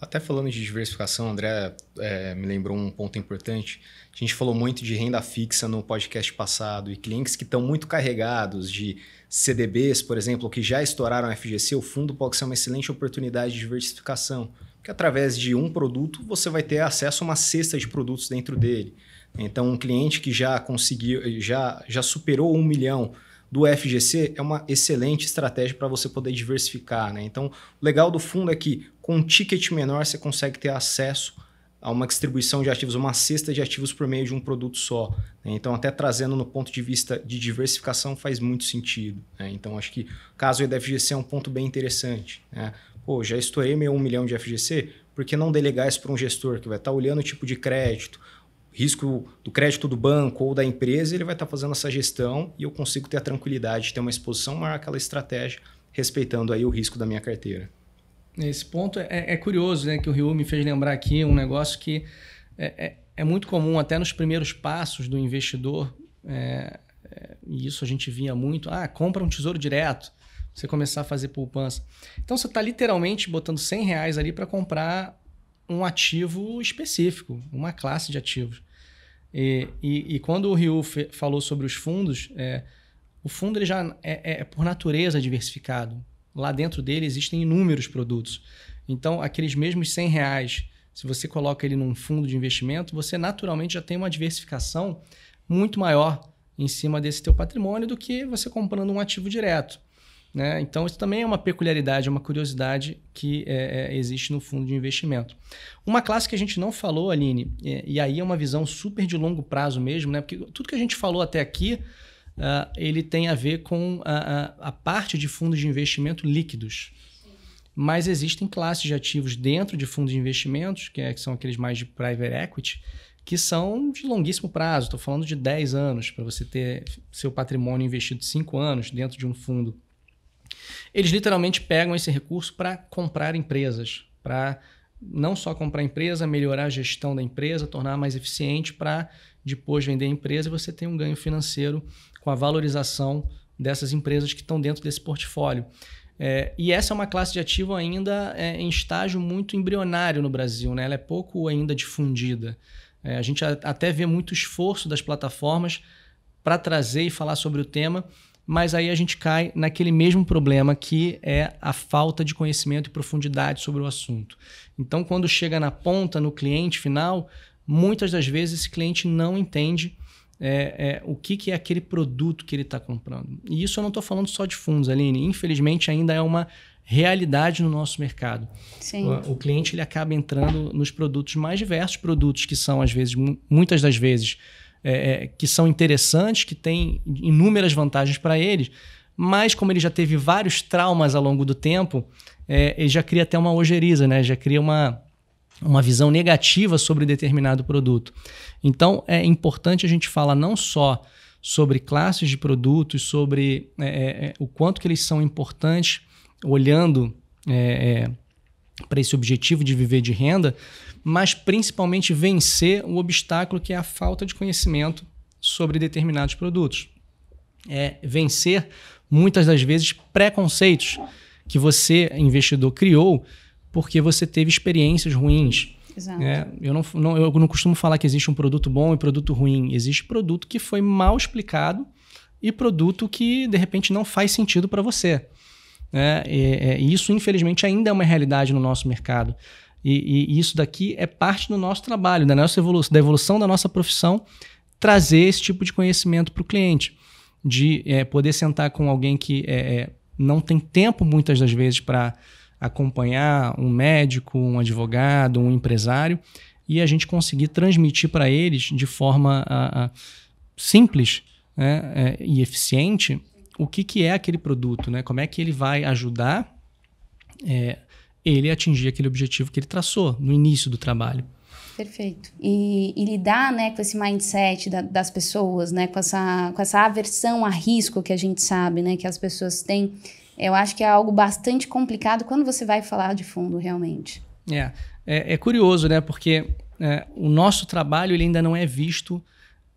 Até falando de diversificação, André é, me lembrou um ponto importante. A gente falou muito de renda fixa no podcast passado e clientes que estão muito carregados de CDBs, por exemplo, que já estouraram a FGC, o fundo pode ser uma excelente oportunidade de diversificação, porque através de um produto você vai ter acesso a uma cesta de produtos dentro dele. Então, um cliente que já conseguiu, já, já superou um milhão do FGC é uma excelente estratégia para você poder diversificar. Né? Então, o legal do fundo é que com um ticket menor você consegue ter acesso a uma distribuição de ativos, uma cesta de ativos por meio de um produto só. Né? Então, até trazendo no ponto de vista de diversificação faz muito sentido. Né? Então, acho que o caso do FGC é um ponto bem interessante. Né? Pô, já estourei meu 1 milhão de FGC, por que não delegar isso para um gestor que vai estar tá olhando o tipo de crédito, risco do crédito do banco ou da empresa, ele vai estar tá fazendo essa gestão e eu consigo ter a tranquilidade de ter uma exposição maior àquela estratégia, respeitando aí o risco da minha carteira. Esse ponto é, é, é curioso, né? Que o Ryu me fez lembrar aqui um negócio que é, é, é muito comum até nos primeiros passos do investidor, é, é, e isso a gente via muito, ah, compra um tesouro direto, você começar a fazer poupança. Então você está literalmente botando 100 reais ali para comprar um ativo específico, uma classe de ativos. E, e, e quando o Ryu falou sobre os fundos, é, o fundo ele já é, é, é, por natureza diversificado. Lá dentro dele existem inúmeros produtos. Então, aqueles mesmos 100 reais, se você coloca ele num fundo de investimento, você naturalmente já tem uma diversificação muito maior em cima desse teu patrimônio do que você comprando um ativo direto. Né? Então, isso também é uma peculiaridade, é uma curiosidade que é, é, existe no fundo de investimento. Uma classe que a gente não falou, Aline, é, e aí é uma visão super de longo prazo mesmo, né? porque tudo que a gente falou até aqui, uh, ele tem a ver com a, a, a, parte de fundos de investimento líquidos. Mas existem classes de ativos dentro de fundos de investimentos, que, é, que são aqueles mais de private equity, que são de longuíssimo prazo. Estou falando de 10 anos para você ter seu patrimônio investido 5 anos dentro de um fundo. Eles literalmente pegam esse recurso para comprar empresas, para não só comprar a empresa, melhorar a gestão da empresa, tornar mais eficiente para depois vender a empresa e você tem um ganho financeiro com a valorização dessas empresas que estão dentro desse portfólio. É, e essa é uma classe de ativo ainda é, em estágio muito embrionário no Brasil, né? ela é pouco ainda difundida. É, a gente até vê muito esforço das plataformas para trazer e falar sobre o tema, mas aí a gente cai naquele mesmo problema que é a falta de conhecimento e profundidade sobre o assunto. Então, quando chega na ponta, no cliente final, muitas das vezes esse cliente não entende é, é, o que, que é aquele produto que ele está comprando. E isso eu não estou falando só de fundos, Aline. Infelizmente, ainda é uma realidade no nosso mercado. O, o, cliente ele acaba entrando nos produtos mais diversos, produtos que são, às vezes, muitas das vezes, é, é, que são interessantes, que têm inúmeras vantagens para eles, mas como ele já teve vários traumas ao longo do tempo, é, ele já cria até uma ojeriza, né? já cria uma, uma visão negativa sobre determinado produto. Então é importante a gente falar não só sobre classes de produtos, sobre é, é, é o quanto que eles são importantes, olhando para esse objetivo de viver de renda, mas principalmente vencer o obstáculo que é a falta de conhecimento sobre determinados produtos. É vencer, muitas das vezes, preconceitos que você, investidor, criou porque você teve experiências ruins. É, eu, não, não, eu não costumo falar que existe um produto bom e produto ruim. Existe produto que foi mal explicado e produto que, de repente, não faz sentido para você. É, é, é isso, infelizmente, ainda é uma realidade no nosso mercado. E, e, isso daqui é parte do nosso trabalho, da nossa evolução, da evolução da nossa profissão, trazer esse tipo de conhecimento para o cliente, de é, poder sentar com alguém que é, é não tem tempo muitas das vezes para acompanhar um médico, um advogado, um empresário, e a gente conseguir transmitir para eles de forma a, a, simples né, é, e eficiente o que, que é aquele produto, né? como é que ele vai ajudar. É, ele atingir aquele objetivo que ele traçou no início do trabalho. Perfeito. E, e lidar né, com esse mindset da, das pessoas, né, com, essa, com essa aversão a risco que a gente sabe né, que as pessoas têm, eu acho que é algo bastante complicado quando você vai falar de fundo realmente. É, é, é curioso, né? Porque é, o nosso trabalho ele ainda não é visto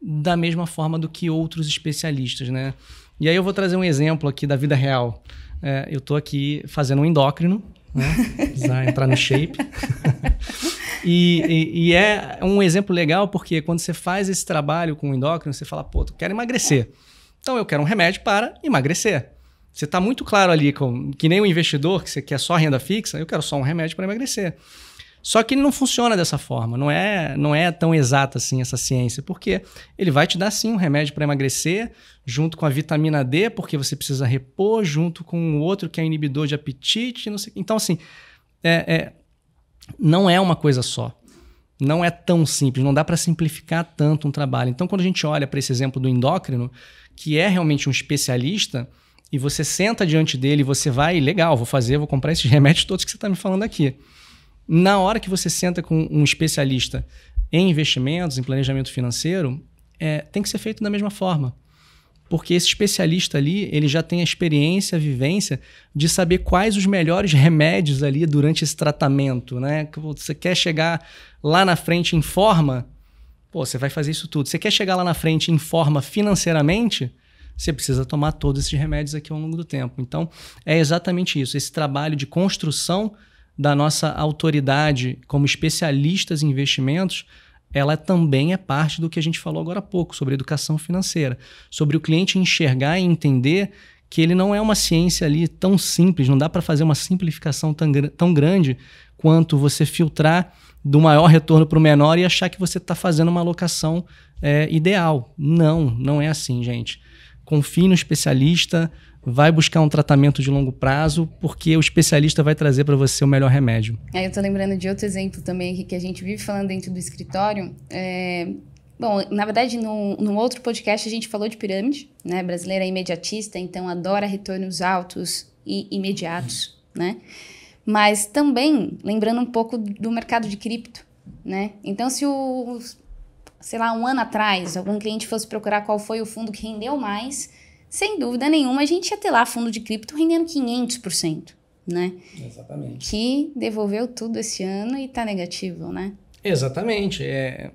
da mesma forma do que outros especialistas, né? E aí eu vou trazer um exemplo aqui da vida real. É, eu estou aqui fazendo um endócrino, né? Precisar entrar no shape. e, e, e, é um exemplo legal porque quando você faz esse trabalho com o endócrino, você fala, pô, eu quero emagrecer. Então eu quero um remédio para emagrecer. Você está muito claro ali, que nem um investidor que você quer só renda fixa, eu quero só um remédio para emagrecer. Só que ele não funciona dessa forma, não é, não é tão exata assim essa ciência, porque ele vai te dar sim um remédio para emagrecer, junto com a vitamina D, porque você precisa repor, junto com o outro que é inibidor de apetite, não sei. Então, assim, é, é, não é uma coisa só. Não é tão simples, não dá para simplificar tanto um trabalho. Então, quando a gente olha para esse exemplo do endócrino, que é realmente um especialista, e você senta diante dele, você vai, legal, vou fazer, vou comprar esses remédios todos que você está me falando aqui na hora que você senta com um especialista em investimentos, em planejamento financeiro, é, tem que ser feito da mesma forma. Porque esse especialista ali, ele já tem a experiência, a vivência de saber quais os melhores remédios ali durante esse tratamento, né? Você quer chegar lá na frente em forma, pô, você vai fazer isso tudo. Você quer chegar lá na frente em forma financeiramente, você precisa tomar todos esses remédios aqui ao longo do tempo. Então, é exatamente isso, esse trabalho de construção da nossa autoridade como especialistas em investimentos, ela também é parte do que a gente falou agora há pouco sobre educação financeira, sobre o cliente enxergar e entender que ele não é uma ciência ali tão simples, não dá para fazer uma simplificação tão, tão grande quanto você filtrar do maior retorno para o menor e achar que você está fazendo uma alocação é, ideal. Não, não é assim, gente. Confie no especialista, vai buscar um tratamento de longo prazo, porque o especialista vai trazer para você o melhor remédio. É, eu estou lembrando de outro exemplo também que a gente vive falando dentro do escritório. É... Bom, na verdade, no num, outro podcast a gente falou de pirâmide, né? Brasileira é imediatista, então adora retornos altos e imediatos, né? Mas também lembrando um pouco do mercado de cripto, né? Então, se o, sei lá, um ano atrás, algum cliente fosse procurar qual foi o fundo que rendeu mais, sem dúvida nenhuma, a gente ia ter lá fundo de cripto rendendo 500%, né? Exatamente. Que devolveu tudo esse ano e está negativo, né? Exatamente, é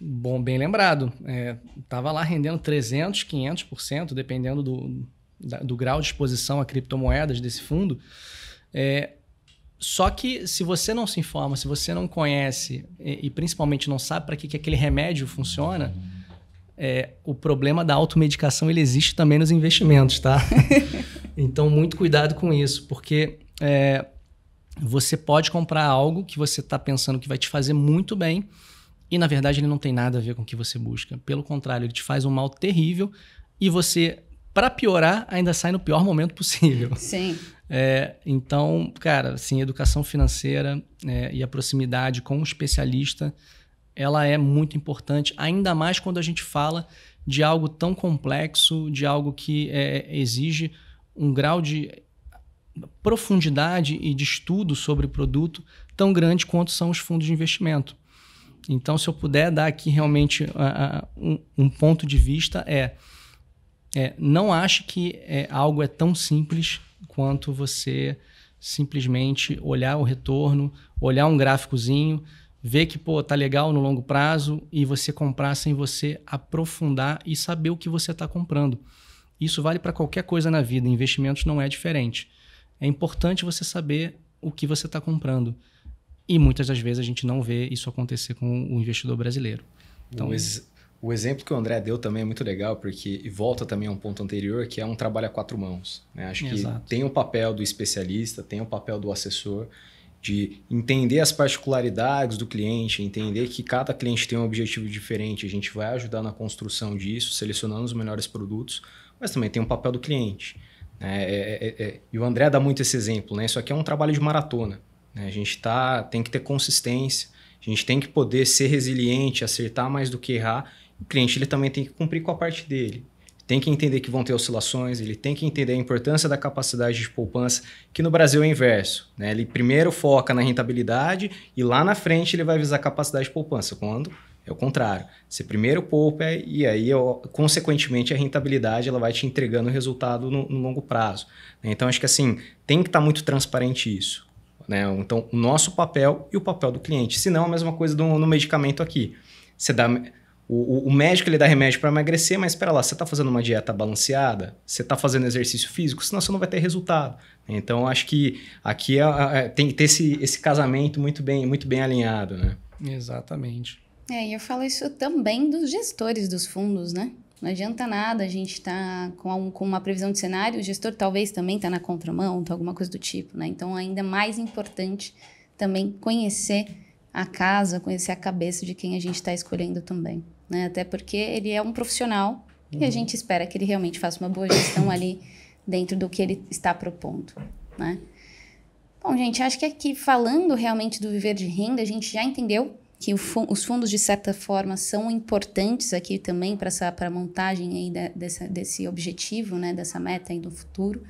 bom, bem lembrado. É, tava lá rendendo 300, 500%, dependendo do, do grau de exposição a criptomoedas desse fundo. É, só que se você não se informa, se você não conhece e, e principalmente não sabe para que, que aquele remédio funciona, uhum é, o problema da automedicação ele existe também nos investimentos, tá? então, muito cuidado com isso, porque é, você pode comprar algo que você está pensando que vai te fazer muito bem e, na verdade, ele não tem nada a ver com o que você busca. Pelo contrário, ele te faz um mal terrível e você, para piorar, ainda sai no pior momento possível. Sim. É, então, cara, assim, educação financeira é, e a proximidade com o um especialista ela é muito importante, ainda mais quando a gente fala de algo tão complexo, de algo que é, exige um grau de profundidade e de estudo sobre o produto tão grande quanto são os fundos de investimento. Então, se eu puder dar aqui realmente uh, um, um, ponto de vista, é, é não ache que é, algo é tão simples quanto você simplesmente olhar o retorno, olhar um gráficozinho, ver que, pô, tá legal no longo prazo e você comprar sem você aprofundar e saber o que você está comprando. Isso vale para qualquer coisa na vida, investimentos não é diferente. É importante você saber o que você está comprando. E muitas das vezes a gente não vê isso acontecer com o investidor brasileiro. Então, o, ex o exemplo que o André deu também é muito legal, porque e volta também a um ponto anterior, que é um trabalho a quatro mãos. Né? Acho que Exato. tem o papel do especialista, tem o papel do assessor de entender as particularidades do cliente, entender que cada cliente tem um objetivo diferente, a gente vai ajudar na construção disso, selecionando os melhores produtos, mas também tem um papel do cliente. Né? É, é, é, é, e o André dá muito esse exemplo, né? Isso aqui é um trabalho de maratona. Né? A gente tá, tem que ter consistência, a gente tem que poder ser resiliente, acertar mais do que errar. O cliente ele também tem que cumprir com a parte dele tem que entender que vão ter oscilações, ele tem que entender a importância da capacidade de poupança, que no Brasil é o inverso. Né? Ele primeiro foca na rentabilidade e lá na frente ele vai visar a capacidade de poupança, quando é o contrário. Você primeiro poupa e aí, consequentemente, a rentabilidade ela vai te entregando o resultado no, no longo prazo. Né? Então, acho que assim, tem que estar tá muito transparente isso. Né? Então, o nosso papel e o papel do cliente. Se não, a mesma coisa do, no medicamento aqui. Você dá o, o, o, médico ele dá remédio para emagrecer, mas espera lá, você está fazendo uma dieta balanceada? Você está fazendo exercício físico? Senão você não vai ter resultado. Então, acho que aqui é, é, é, tem que ter esse, esse casamento muito bem, muito bem alinhado, né? Exatamente. É, e eu falo isso também dos gestores dos fundos, né? Não adianta nada a gente estar tá com, um, com uma previsão de cenário, o gestor talvez também está na contramão, tá alguma coisa do tipo, né? Então, ainda mais importante também conhecer a casa, conhecer a cabeça de quem a gente está escolhendo também né? Até porque ele é um profissional uhum. e a uhum. gente espera que ele realmente faça uma boa gestão ali dentro do que ele está propondo, né? Bom, gente, acho que aqui falando realmente do viver de renda, a gente já entendeu que os fundos, de certa forma, são importantes aqui também para a montagem aí dessa, desse objetivo, né, dessa meta aí do futuro.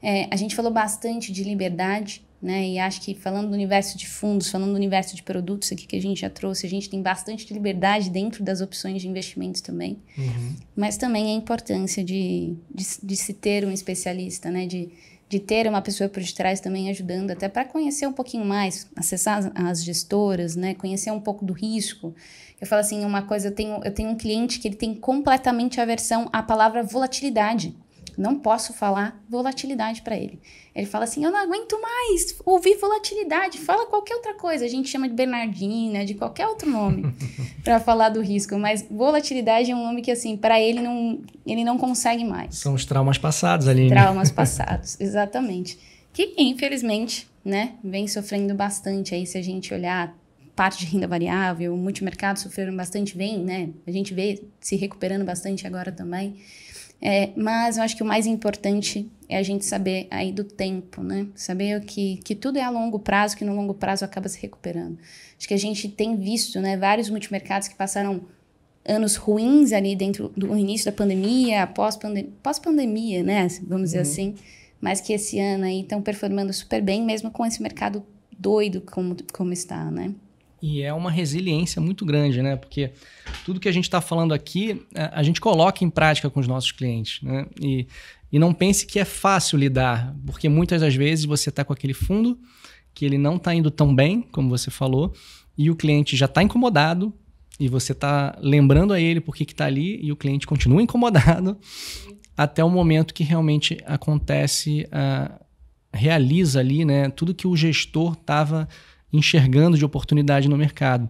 É, a gente falou bastante de liberdade, né? E acho que falando do universo de fundos, falando do universo de produtos aqui que a gente já trouxe, a gente tem bastante liberdade dentro das opções de investimentos também. Uhum. Mas também a importância de, de, de, se ter um especialista, né? De, de ter uma pessoa por detrás também ajudando, até para conhecer um pouquinho mais, acessar as, gestoras, né? Conhecer um pouco do risco. Eu falo assim, uma coisa, eu tenho, eu tenho um cliente que ele tem completamente aversão à palavra volatilidade não posso falar volatilidade para ele. Ele fala assim: eu não aguento mais ouvir volatilidade, fala qualquer outra coisa. A gente chama de Bernardina, de qualquer outro nome para falar do risco, mas volatilidade é um nome que, assim, para ele não, ele não consegue mais. São os traumas passados, ali. Traumas passados, exatamente. Que, infelizmente, né, vem sofrendo bastante aí se a gente olhar parte de renda variável, o multimercado sofreram bastante, bem, né? A gente vê se recuperando bastante agora também. É, mas eu acho que o mais importante é a gente saber aí do tempo, né? Saber que, que tudo é a longo prazo, que no longo prazo acaba se recuperando. Acho que a gente tem visto, né, vários multimercados que passaram anos ruins ali dentro do início da pandemia, pós-pandemia, pós né, vamos dizer uhum. assim, mas que esse ano aí estão performando super bem, mesmo com esse mercado doido como, como está, né? E é uma resiliência muito grande, né? Porque tudo que a gente está falando aqui, é, a gente coloca em prática com os nossos clientes, né? E, e não pense que é fácil lidar, porque muitas das vezes você está com aquele fundo que ele não está indo tão bem, como você falou, e o cliente já está incomodado, e você está lembrando a ele por que está ali e o cliente continua incomodado até o momento que realmente acontece, uh, realiza ali né, tudo que o gestor estava enxergando de oportunidade no mercado.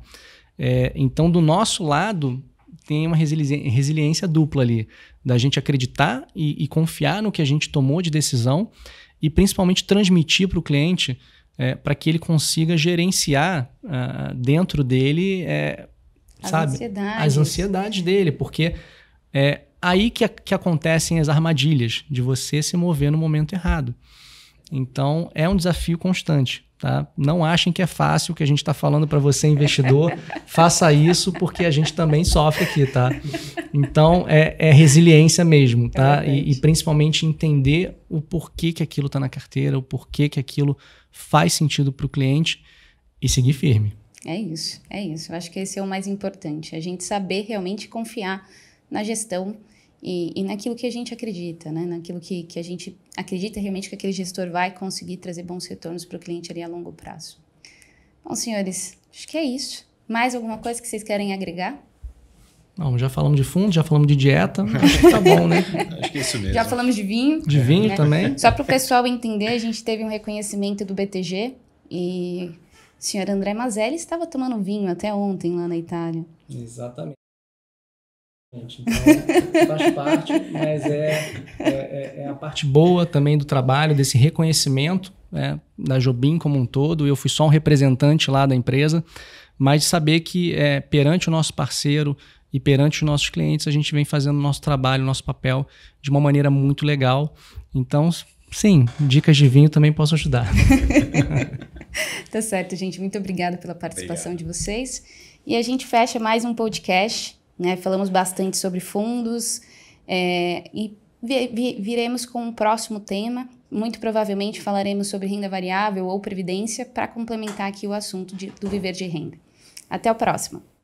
É, então, do nosso lado, tem uma resili resiliência dupla ali, da gente acreditar e, e, confiar no que a gente tomou de decisão e principalmente transmitir para o cliente é, para que ele consiga gerenciar uh, dentro dele é, as, sabe, ansiedades. as ansiedades dele, porque é aí que, a, que acontecem as armadilhas de você se mover no momento errado. Então, é um desafio constante. Tá? Não achem que é fácil o que a gente está falando para você, investidor. Faça isso, porque a gente também sofre aqui, tá? Então, é, é resiliência mesmo, é tá? É e, e, principalmente entender o porquê que aquilo está na carteira, o porquê que aquilo faz sentido para o cliente e seguir firme. É isso, é isso. Eu acho que esse é o mais importante. A gente saber realmente confiar na gestão e, e naquilo que a gente acredita, né? naquilo que, que a gente acredita realmente que aquele gestor vai conseguir trazer bons retornos para o cliente ali a longo prazo. Bom, senhores, acho que é isso. Mais alguma coisa que vocês querem agregar? Não, já falamos de fundo, já falamos de dieta. Acho que tá bom, né? Acho que é isso mesmo. Já falamos de vinho. De vinho né? também. Só para o pessoal entender, a gente teve um reconhecimento do BTG e o senhor André Mazelli estava tomando vinho até ontem lá na Itália. Exatamente. Então, faz parte, mas é, é, é, é, a parte boa também do trabalho, desse reconhecimento né, da Jobim como um todo. Eu fui só um representante lá da empresa, mas de saber que é, perante o nosso parceiro e perante os nossos clientes, a gente vem fazendo o nosso trabalho, o nosso papel de uma maneira muito legal. Então, sim, dicas de vinho também posso ajudar. tá certo, gente. Muito obrigada pela participação Obrigado. de vocês. E a gente fecha mais um podcast né? Falamos bastante sobre fundos é, e vi, vi, viremos com um próximo tema. Muito provavelmente falaremos sobre renda variável ou previdência para complementar aqui o assunto de, do viver de renda. Até o próximo!